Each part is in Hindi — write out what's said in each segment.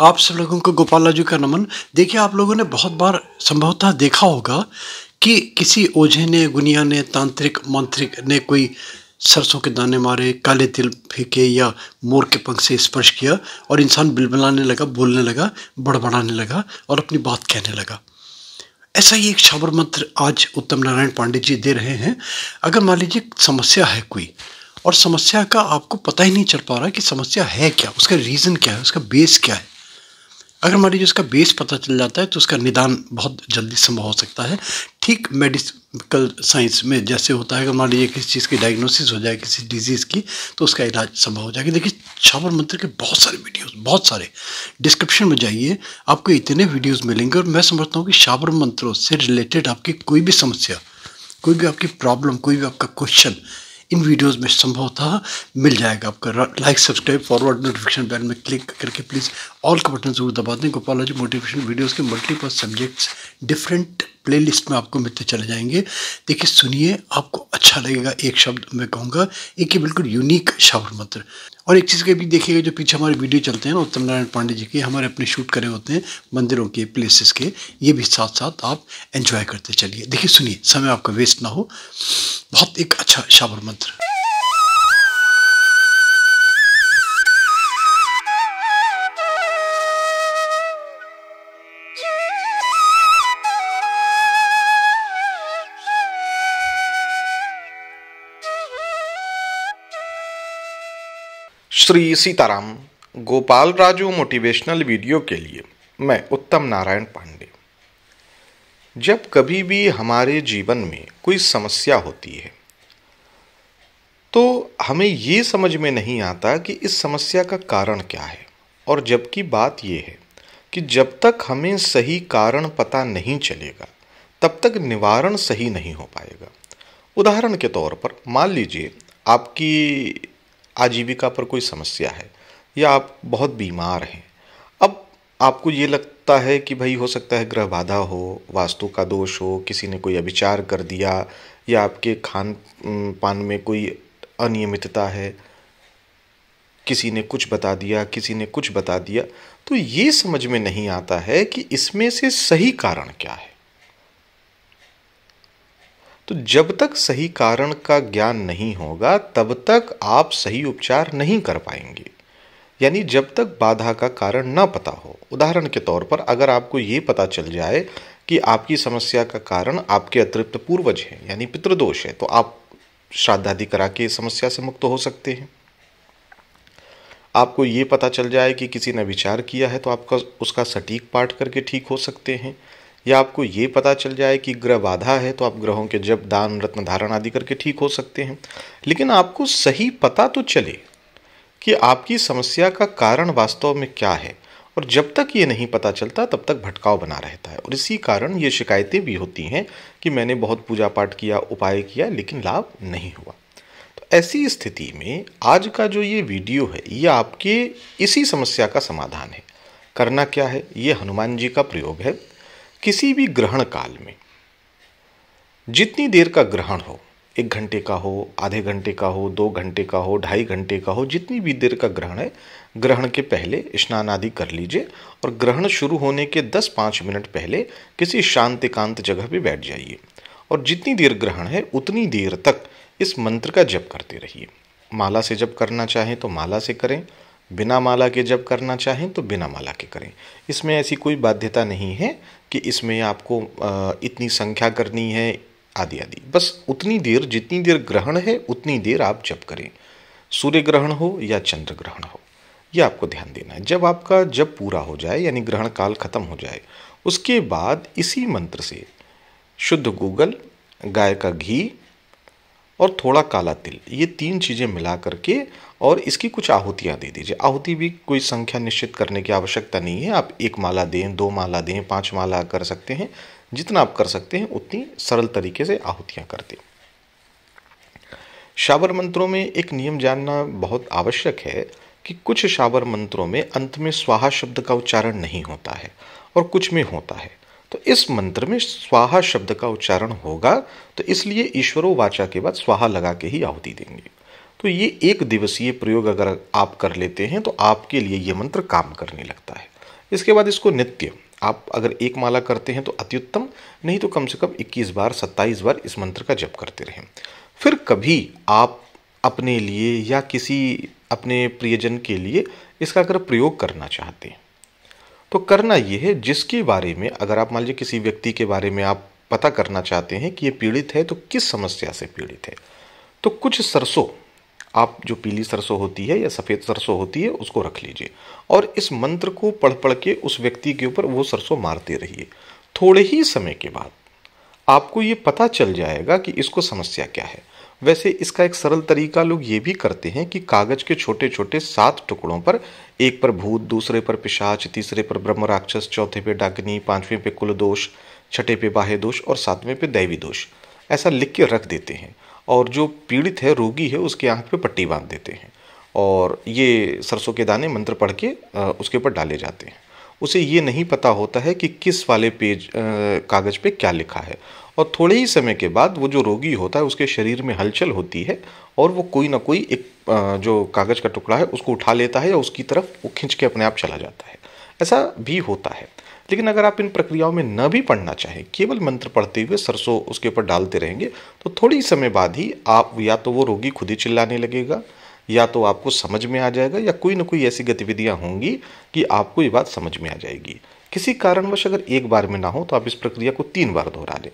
आप सब लोगों को गोपाला जी का नमन देखिए आप लोगों ने बहुत बार संभवतः देखा होगा कि किसी ओझे ने गुनिया ने तांत्रिक मंत्रिक ने कोई सरसों के दाने मारे काले तिल फेंके या मोर के पंख से स्पर्श किया और इंसान बिलबिलाने लगा बोलने लगा बड़बड़ाने लगा और अपनी बात कहने लगा ऐसा ही एक शाबर मंत्र आज उत्तम नारायण पांडे जी दे रहे हैं अगर मान लीजिए समस्या है कोई और समस्या का आपको पता ही नहीं चल पा रहा कि समस्या है क्या उसका रीज़न क्या है उसका बेस क्या है अगर हमारी लीजिए उसका बेस पता चल जाता है तो उसका निदान बहुत जल्दी संभव हो सकता है ठीक मेडिकल साइंस में जैसे होता है अगर मान लीजिए किसी चीज़ की डायग्नोसिस हो जाए किसी डिजीज़ की तो उसका इलाज संभव हो जाएगा देखिए छावर मंत्र के बहुत सारे वीडियोस बहुत सारे डिस्क्रिप्शन में जाइए आपको इतने वीडियोस मिलेंगे और मैं समझता हूँ कि छावर मंत्रों से रिलेटेड आपकी कोई भी समस्या कोई भी आपकी प्रॉब्लम कोई भी आपका क्वेश्चन इन वीडियोस में संभवतः मिल जाएगा आपका like subscribe forward notification bell में क्लिक करके प्लीज़ ऑल का बटन जरूर दबा दें जी मोटिवेशन वीडियोस के मल्टीपल सब्जेक्ट्स डिफरेंट प्लेलिस्ट में आपको मिलते चले जाएंगे देखिए सुनिए आपको अच्छा लगेगा एक शब्द मैं कहूँगा एक ही बिल्कुल यूनिक शावर मंत्र और एक चीज़ के भी देखिएगा जो पीछे हमारे वीडियो चलते हैं ना उत्तम नारायण पांडे जी के हमारे अपने शूट करे होते हैं मंदिरों के प्लेसेस के ये भी साथ साथ आप एंजॉय करते चलिए देखिए सुनिए समय आपका वेस्ट ना हो बहुत एक अच्छा शावर मंत्र श्री सीताराम गोपाल राजू मोटिवेशनल वीडियो के लिए मैं उत्तम नारायण पांडे जब कभी भी हमारे जीवन में कोई समस्या होती है तो हमें ये समझ में नहीं आता कि इस समस्या का कारण क्या है और जबकि बात यह है कि जब तक हमें सही कारण पता नहीं चलेगा तब तक निवारण सही नहीं हो पाएगा उदाहरण के तौर पर मान लीजिए आपकी आजीविका पर कोई समस्या है या आप बहुत बीमार हैं अब आपको ये लगता है कि भाई हो सकता है ग्रह बाधा हो वास्तु का दोष हो किसी ने कोई अभिचार कर दिया या आपके खान पान में कोई अनियमितता है किसी ने कुछ बता दिया किसी ने कुछ बता दिया तो ये समझ में नहीं आता है कि इसमें से सही कारण क्या है तो जब तक सही कारण का ज्ञान नहीं होगा तब तक आप सही उपचार नहीं कर पाएंगे यानी जब तक बाधा का कारण ना पता हो उदाहरण के तौर पर अगर आपको ये पता चल जाए कि आपकी समस्या का कारण आपके अतिरिक्त पूर्वज हैं यानी पितृदोष है तो आप श्राद्धादि करा के समस्या से मुक्त हो सकते हैं आपको ये पता चल जाए कि किसी ने विचार किया है तो आपका उसका सटीक पाठ करके ठीक हो सकते हैं या आपको ये पता चल जाए कि ग्रह बाधा है तो आप ग्रहों के जब दान रत्न धारण आदि करके ठीक हो सकते हैं लेकिन आपको सही पता तो चले कि आपकी समस्या का कारण वास्तव में क्या है और जब तक ये नहीं पता चलता तब तक भटकाव बना रहता है और इसी कारण ये शिकायतें भी होती हैं कि मैंने बहुत पूजा पाठ किया उपाय किया लेकिन लाभ नहीं हुआ तो ऐसी स्थिति में आज का जो ये वीडियो है ये आपके इसी समस्या का समाधान है करना क्या है ये हनुमान जी का प्रयोग है किसी भी ग्रहण काल में जितनी देर का ग्रहण हो एक घंटे का हो आधे घंटे का हो दो घंटे का हो ढाई घंटे का हो जितनी भी देर का ग्रहण है ग्रहण के पहले स्नान आदि कर लीजिए और ग्रहण शुरू होने के दस पाँच मिनट पहले किसी शांत एकांत जगह पर बैठ जाइए और जितनी देर ग्रहण है उतनी देर तक इस मंत्र का जप करते रहिए माला से जप करना चाहें तो माला से करें बिना माला के जब करना चाहें तो बिना माला के करें इसमें ऐसी कोई बाध्यता नहीं है कि इसमें आपको इतनी संख्या करनी है आदि आदि बस उतनी देर जितनी देर ग्रहण है उतनी देर आप जप करें सूर्य ग्रहण हो या चंद्र ग्रहण हो यह आपको ध्यान देना है जब आपका जब पूरा हो जाए यानी ग्रहण काल खत्म हो जाए उसके बाद इसी मंत्र से शुद्ध गूगल गाय का घी और थोड़ा काला तिल ये तीन चीज़ें मिला करके और इसकी कुछ आहुतियाँ दे दीजिए आहुति भी कोई संख्या निश्चित करने की आवश्यकता नहीं है आप एक माला दें दो माला दें पाँच माला कर सकते हैं जितना आप कर सकते हैं उतनी सरल तरीके से आहुतियाँ कर दें शावर मंत्रों में एक नियम जानना बहुत आवश्यक है कि कुछ शावर मंत्रों में अंत में स्वाहा शब्द का उच्चारण नहीं होता है और कुछ में होता है तो इस मंत्र में स्वाहा शब्द का उच्चारण होगा तो इसलिए ईश्वरों वाचा के बाद स्वाहा लगा के ही आहुति देंगे तो ये एक दिवसीय प्रयोग अगर आप कर लेते हैं तो आपके लिए ये मंत्र काम करने लगता है इसके बाद इसको नित्य आप अगर एक माला करते हैं तो अत्युत्तम नहीं तो कम से कम 21 बार 27 बार इस मंत्र का जप करते रहें फिर कभी आप अपने लिए या किसी अपने प्रियजन के लिए इसका अगर प्रयोग करना चाहते हैं तो करना ये है जिसके बारे में अगर आप मान लीजिए किसी व्यक्ति के बारे में आप पता करना चाहते हैं कि ये पीड़ित है तो किस समस्या से पीड़ित है तो कुछ सरसों आप जो पीली सरसों होती है या सफ़ेद सरसों होती है उसको रख लीजिए और इस मंत्र को पढ़ पढ़ के उस व्यक्ति के ऊपर वो सरसों मारते रहिए थोड़े ही समय के बाद आपको ये पता चल जाएगा कि इसको समस्या क्या है वैसे इसका एक सरल तरीका लोग ये भी करते हैं कि कागज़ के छोटे छोटे सात टुकड़ों पर एक पर भूत दूसरे पर पिशाच तीसरे पर ब्रह्म राक्षस चौथे पे डाकनी पांचवें पे कुल दोष छठे पे बाह्य दोष और सातवें पे दैवी दोष ऐसा लिख के रख देते हैं और जो पीड़ित है रोगी है उसके आँख पे पट्टी बांध देते हैं और ये सरसों के दाने मंत्र पढ़ के उसके ऊपर डाले जाते हैं उसे ये नहीं पता होता है कि किस वाले पेज कागज़ पे क्या लिखा है और थोड़े ही समय के बाद वो जो रोगी होता है उसके शरीर में हलचल होती है और वो कोई ना कोई एक जो कागज़ का टुकड़ा है उसको उठा लेता है या उसकी तरफ वो खींच के अपने आप चला जाता है ऐसा भी होता है लेकिन अगर आप इन प्रक्रियाओं में न भी पढ़ना चाहें केवल मंत्र पढ़ते हुए सरसों उसके ऊपर डालते रहेंगे तो थोड़ी समय बाद ही आप या तो वो रोगी खुद ही चिल्लाने लगेगा या तो आपको समझ में आ जाएगा या कोई ना कोई ऐसी गतिविधियाँ होंगी कि आपको ये बात समझ में आ जाएगी किसी कारणवश अगर एक बार में ना हो तो आप इस प्रक्रिया को तीन बार दोहरा लें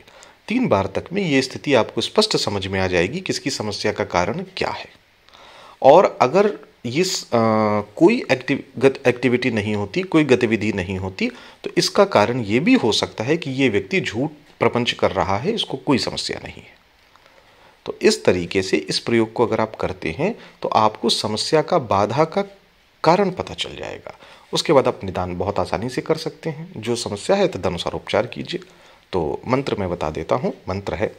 तीन बार तक में ये स्थिति आपको स्पष्ट समझ में आ जाएगी कि इसकी समस्या का कारण क्या है और अगर इस आ, कोई एक्टिव गत एक्टिविटी नहीं होती कोई गतिविधि नहीं होती तो इसका कारण ये भी हो सकता है कि ये व्यक्ति झूठ प्रपंच कर रहा है इसको कोई समस्या नहीं है तो इस तरीके से इस प्रयोग को अगर आप करते हैं तो आपको समस्या का बाधा का कारण पता चल जाएगा उसके बाद आप निदान बहुत आसानी से कर सकते हैं जो समस्या है तदनुसार उपचार कीजिए तो मंत्र मैं बता देता हूँ मंत्र है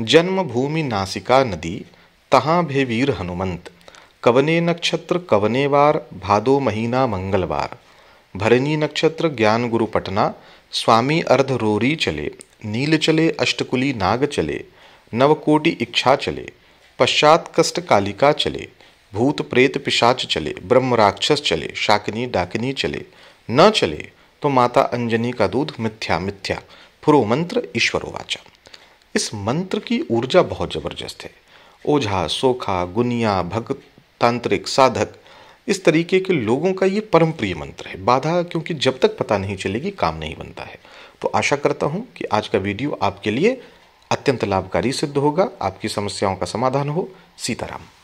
जन्मभूमि नासिका नदी तहाँ भे वीर हनुमंत कवने नक्षत्र कवने वार भादो महीना मंगलवार भरणी नक्षत्र ज्ञान गुरु पटना स्वामी अर्ध रोरी चले नील चले अष्टकुली नाग चले नवकोटि इच्छा चले पश्चात कष्ट कालिका चले भूत प्रेत पिशाच चले ब्रह्म राक्षस चले शाकिनी डाकिनी चले न चले तो माता अंजनी का दूध मिथ्या मिथ्या फुरो मंत्र वाचा इस मंत्र की ऊर्जा बहुत जबरदस्त है ओझा सोखा गुनिया भक्त तांत्रिक साधक इस तरीके के लोगों का ये परम प्रिय मंत्र है बाधा क्योंकि जब तक पता नहीं चलेगी काम नहीं बनता है तो आशा करता हूँ कि आज का वीडियो आपके लिए अत्यंत लाभकारी सिद्ध होगा आपकी समस्याओं का समाधान हो सीताराम